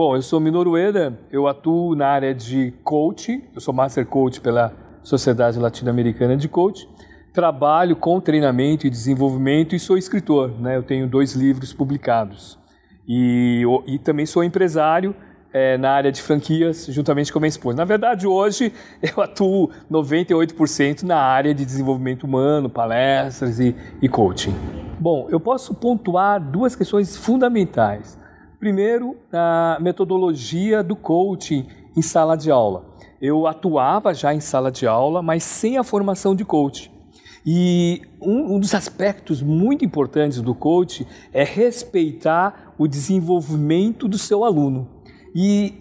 Bom, eu sou Minoru eu atuo na área de coach, eu sou Master Coach pela Sociedade Latino-Americana de Coach. Trabalho com treinamento e desenvolvimento e sou escritor, né? Eu tenho dois livros publicados. E, e também sou empresário é, na área de franquias, juntamente com a minha esposa. Na verdade, hoje eu atuo 98% na área de desenvolvimento humano, palestras e, e coaching. Bom, eu posso pontuar duas questões fundamentais. Primeiro, a metodologia do coaching em sala de aula. Eu atuava já em sala de aula, mas sem a formação de coach. E um, um dos aspectos muito importantes do coach é respeitar o desenvolvimento do seu aluno e,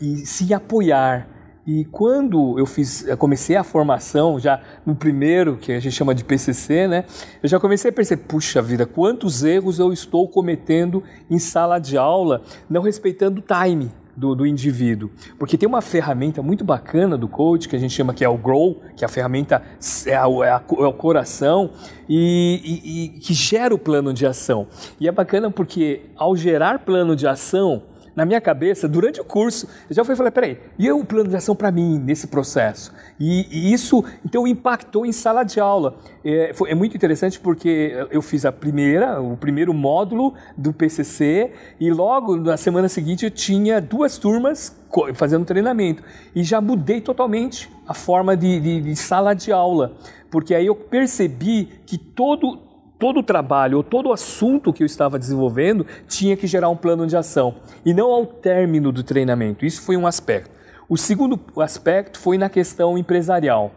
e se apoiar e quando eu fiz, eu comecei a formação, já no primeiro, que a gente chama de PCC, né? Eu já comecei a perceber, puxa vida, quantos erros eu estou cometendo em sala de aula, não respeitando o time, do, do, indivíduo. Porque tem uma ferramenta muito bacana do coach, que a gente chama que é o Grow, que é a ferramenta é, a, é, a, é o coração, e, e, e que gera o plano de ação. E é bacana porque ao gerar plano de ação, na minha cabeça, durante o curso, eu já fui falar, peraí, e o plano de ação para mim nesse processo? E, e, isso, então, impactou em sala de aula. É, foi, é muito interessante porque eu fiz a primeira, o primeiro módulo do PCC e logo na semana seguinte eu tinha duas turmas fazendo treinamento. E já mudei totalmente a forma de, de, de sala de aula, porque aí eu percebi que todo, todo o trabalho ou todo o assunto que eu estava desenvolvendo tinha que gerar um plano de ação e não ao término do treinamento. Isso foi um aspecto. O segundo aspecto foi na questão empresarial.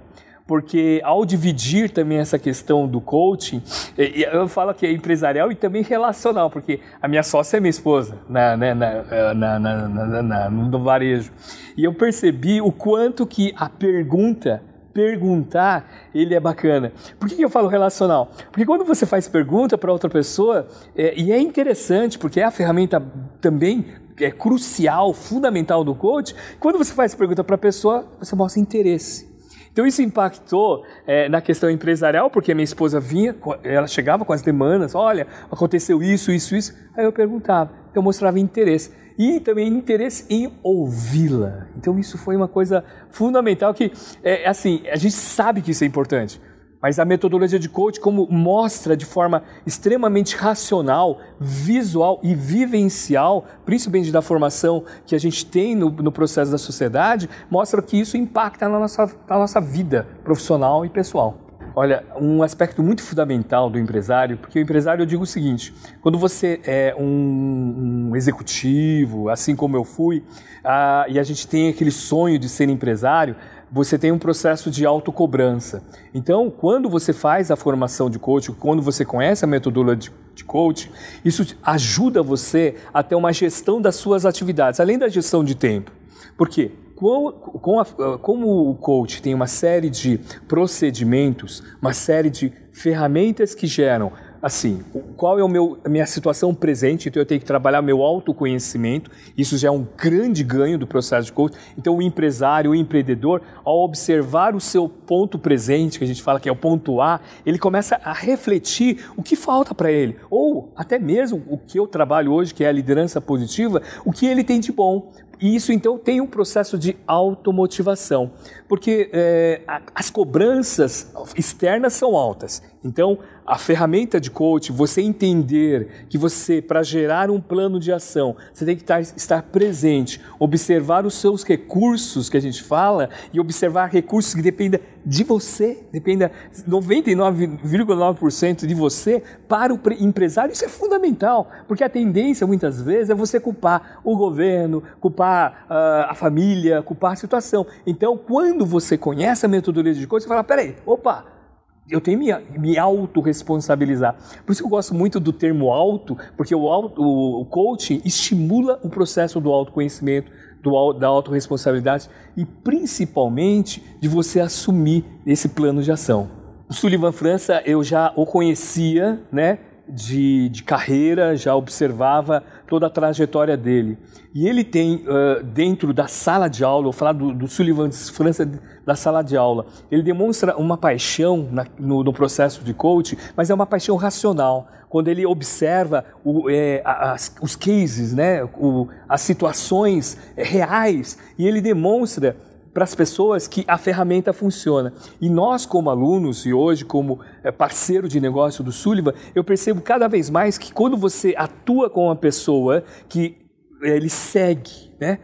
Porque ao dividir também essa questão do coaching, eu falo que é empresarial e também relacional, porque a minha sócia é minha esposa na, né, na, na, na no varejo. E eu percebi o quanto que a pergunta perguntar, ele é bacana. Por que eu falo relacional? Porque quando você faz pergunta para outra pessoa, é, e é interessante, porque é a ferramenta também é crucial, fundamental do coach, quando você faz pergunta para a pessoa, você mostra interesse. Então isso impactou é, na questão empresarial, porque minha esposa vinha, ela chegava com as demandas, olha, aconteceu isso, isso, isso. Aí eu perguntava, então eu mostrava interesse e também interesse em ouvi-la. Então isso foi uma coisa fundamental que, é, é, assim, a gente sabe que isso é importante, mas a metodologia de coach, como mostra de forma extremamente racional, visual e vivencial, principalmente da formação que a gente tem no, no processo da sociedade, mostra que isso impacta na nossa, na nossa vida profissional e pessoal. Olha, um aspecto muito fundamental do empresário, porque o empresário eu digo o seguinte: quando você é um, um executivo, assim como eu fui, a, e a gente tem aquele sonho de ser empresário, você tem um processo de autocobrança. Então, quando você faz a formação de coaching, quando você conhece a metodologia de, de coaching, isso ajuda você a ter uma gestão das suas atividades, além da gestão de tempo. Por quê? com, a, como o coach tem uma série de procedimentos, uma série de ferramentas que geram assim, qual é meu, a minha situação presente, então eu tenho que trabalhar meu autoconhecimento, isso já é um grande ganho do processo de coach. Então o empresário, o empreendedor, ao observar o seu ponto presente, que a gente fala que é o ponto A, ele começa a refletir o que falta para ele, ou até mesmo o que eu trabalho hoje, que é a liderança positiva, o que ele tem de bom, e isso então tem um processo de automotivação, porque é, a, as cobranças externas são altas. Então, a ferramenta de coach, você entender que você, para gerar um plano de ação, você tem que estar, estar, presente, observar os seus recursos que a gente fala e observar recursos que dependem de você, depende 99,9% de você para o empresário. Isso é fundamental, porque a tendência muitas vezes é você culpar o governo, culpar uh, a família, culpar a situação. Então, quando você conhece a metodologia de coisa, você fala: peraí, opa, eu tenho que me, me autorresponsabilizar. Por isso que eu gosto muito do termo auto, porque o, auto, o coaching estimula o processo do autoconhecimento, do, da autorresponsabilidade e principalmente de você assumir esse plano de ação. O Sullivan França eu já o conhecia, né? de, de carreira, já observava toda a trajetória dele. E ele tem, uh, dentro da sala de aula, vou falar do, do Sullivan França da sala de aula, ele demonstra uma paixão na, no, no, processo de coaching, mas é uma paixão racional. Quando ele observa o, é, as, os cases, né, o, as situações é, reais, e ele demonstra para as pessoas que a ferramenta funciona. E nós, como alunos e hoje como eh, parceiro de negócio do Sullivan, eu percebo cada vez mais que quando você atua com uma pessoa que eh, ele segue né,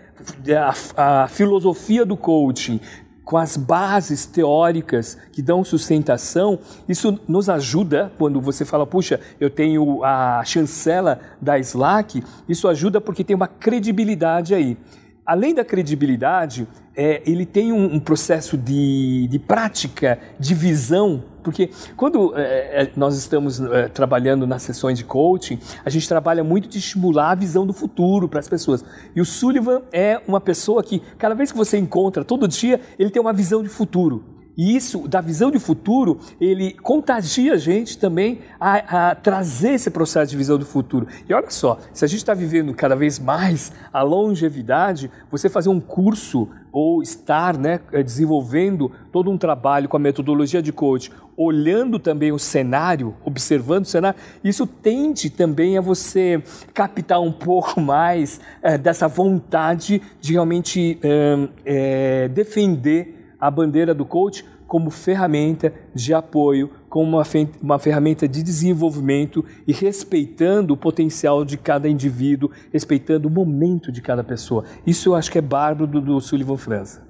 a, a filosofia do coaching, com as bases teóricas que dão sustentação, isso nos ajuda quando você fala, puxa, eu tenho a chancela da Slack, isso ajuda porque tem uma credibilidade aí além da credibilidade, é, ele tem um, um processo de, de, prática, de visão, porque quando é, é, nós estamos é, trabalhando nas sessões de coaching, a gente trabalha muito de estimular a visão do futuro para as pessoas. E o Sullivan é uma pessoa que, cada vez que você encontra, todo dia, ele tem uma visão de futuro. E isso, da visão de futuro, ele contagia a gente também a, a trazer esse processo de visão do futuro. E olha só, se a gente está vivendo cada vez mais a longevidade, você fazer um curso ou estar né, eh, desenvolvendo todo um trabalho com a metodologia de coach, olhando também o cenário, observando o cenário, isso tende também a você captar um pouco mais é, dessa vontade de realmente é, é, defender a bandeira do coach como ferramenta de apoio, como uma, uma ferramenta de desenvolvimento e respeitando o potencial de cada indivíduo, respeitando o momento de cada pessoa. Isso eu acho que é bárbaro do, do Sullivan França.